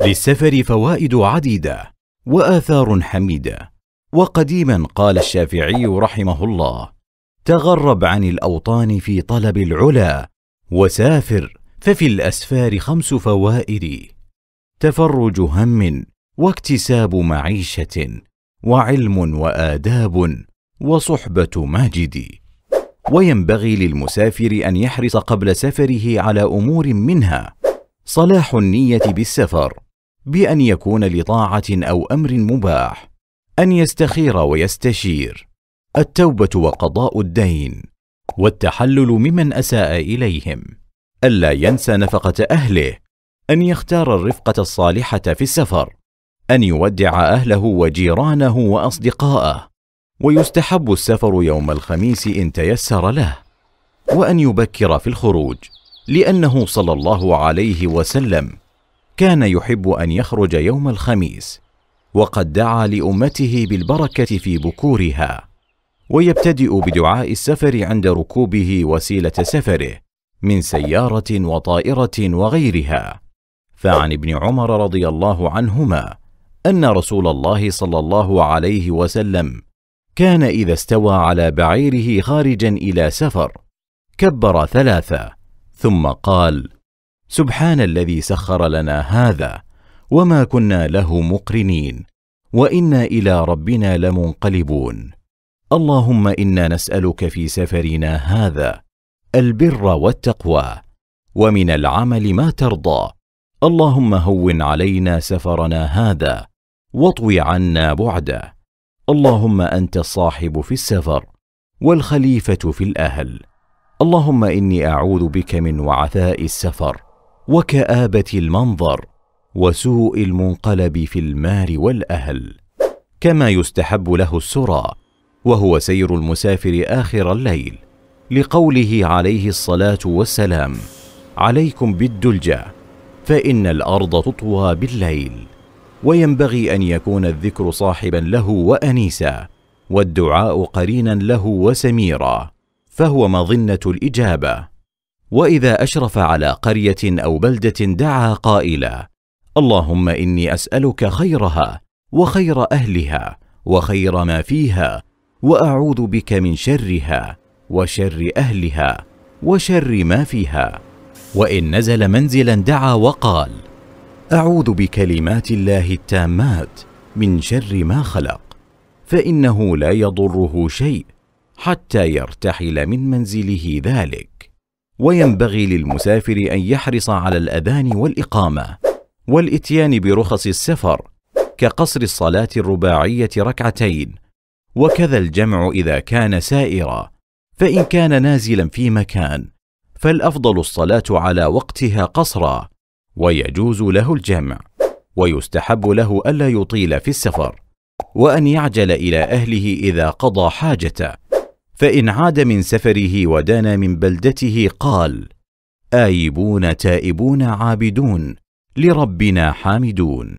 للسفر فوائد عديدة وآثار حميدة وقديما قال الشافعي رحمه الله تغرب عن الأوطان في طلب العلا وسافر ففي الأسفار خمس فوائد تفرج هم واكتساب معيشة وعلم وآداب وصحبة ماجد وينبغي للمسافر أن يحرص قبل سفره على أمور منها صلاح النية بالسفر بان يكون لطاعه او امر مباح ان يستخير ويستشير التوبه وقضاء الدين والتحلل ممن اساء اليهم الا ينسى نفقه اهله ان يختار الرفقه الصالحه في السفر ان يودع اهله وجيرانه واصدقاءه ويستحب السفر يوم الخميس ان تيسر له وان يبكر في الخروج لانه صلى الله عليه وسلم كان يحب ان يخرج يوم الخميس وقد دعا لامته بالبركه في بكورها ويبتدئ بدعاء السفر عند ركوبه وسيله سفره من سياره وطائره وغيرها فعن ابن عمر رضي الله عنهما ان رسول الله صلى الله عليه وسلم كان اذا استوى على بعيره خارجا الى سفر كبر ثلاثه ثم قال سبحان الذي سخر لنا هذا وما كنا له مقرنين وانا الى ربنا لمنقلبون اللهم انا نسالك في سفرنا هذا البر والتقوى ومن العمل ما ترضى اللهم هون علينا سفرنا هذا واطوي عنا بعده اللهم انت الصاحب في السفر والخليفه في الاهل اللهم اني اعوذ بك من وعثاء السفر وكابه المنظر وسوء المنقلب في المال والاهل كما يستحب له السرى وهو سير المسافر اخر الليل لقوله عليه الصلاه والسلام عليكم بالدلجه فان الارض تطوى بالليل وينبغي ان يكون الذكر صاحبا له وانيسا والدعاء قرينا له وسميرا فهو مظنه الاجابه واذا اشرف على قريه او بلده دعا قائلا اللهم اني اسالك خيرها وخير اهلها وخير ما فيها واعوذ بك من شرها وشر اهلها وشر ما فيها وان نزل منزلا دعا وقال اعوذ بكلمات الله التامات من شر ما خلق فانه لا يضره شيء حتى يرتحل من منزله ذلك وينبغي للمسافر أن يحرص على الأذان والإقامة والإتيان برخص السفر كقصر الصلاة الرباعية ركعتين وكذا الجمع إذا كان سائرا فإن كان نازلا في مكان فالأفضل الصلاة على وقتها قصرا ويجوز له الجمع ويستحب له ألا يطيل في السفر وأن يعجل إلى أهله إذا قضى حاجته فان عاد من سفره ودانا من بلدته قال ايبون تائبون عابدون لربنا حامدون